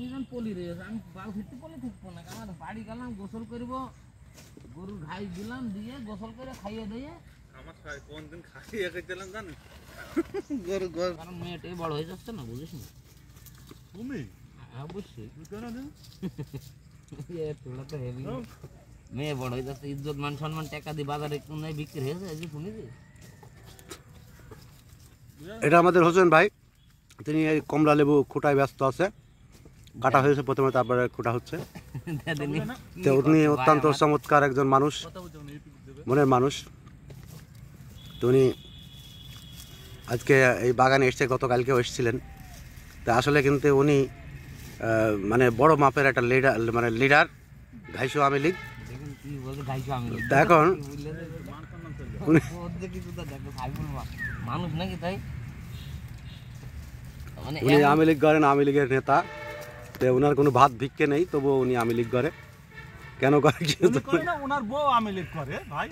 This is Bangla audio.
অঙ্গিজন পলি আমি বাল খেতে পলি থাকবো না আমার বাড়ি গেলাম গোসল করবো গরুর ঘাস দিলাম দিয়ে গোসল করে খাইয়ে দিয়ে মেয়ে বড় হয়ে যাচ্ছে ইজ্জত মান সম্মান বিক্রি হয়েছে এই যে হ্যাঁ। এটা আমাদের হোসেন ভাই তিনি এই কমলা লেবু খোটায় ব্যস্ত আছে কাটা হয়েছে প্রথমে তারপরে খোটা হচ্ছে তো উনি অত্যন্ত চমৎকার একজন মানুষ মনের মানুষ তো উনি আজকে এই বাগানে এসছে গতকালকেও এসেছিলেন তা আসলে কিন্তু উনি মানে বড় মাপের একটা লিডার মানে লিডার ঘাইশো আওয়ামী লীগ এখন উনি আওয়ামী লীগ করেন মানে আওয়ামী লীগের নেতা ওনার কোনো ভাত ভিক্ষে নেই তবুও উনি আমি লিগ করে কেন করে ওনার বউ আমি লিগ করে ভাই